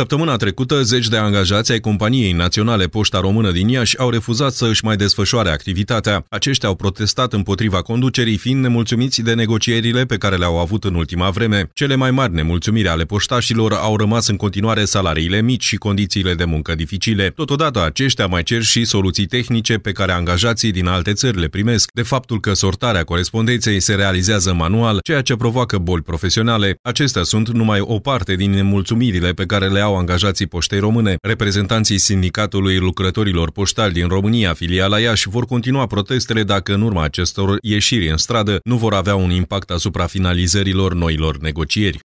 Săptămâna trecută, zeci de angajați ai companiei naționale Poșta Română din Iași au refuzat să își mai desfășoare activitatea. Aceștia au protestat împotriva conducerii, fiind nemulțumiți de negocierile pe care le-au avut în ultima vreme. Cele mai mari nemulțumiri ale poștașilor au rămas în continuare salariile mici și condițiile de muncă dificile. Totodată, aceștia mai cer și soluții tehnice pe care angajații din alte țări le primesc, de faptul că sortarea corespondenței se realizează manual, ceea ce provoacă boli profesionale. Acestea sunt numai o parte din nemulțumirile pe care le au angajații poștei române. Reprezentanții Sindicatului Lucrătorilor Poștali din România, filiala Iași, vor continua protestele dacă în urma acestor ieșiri în stradă nu vor avea un impact asupra finalizărilor noilor negocieri.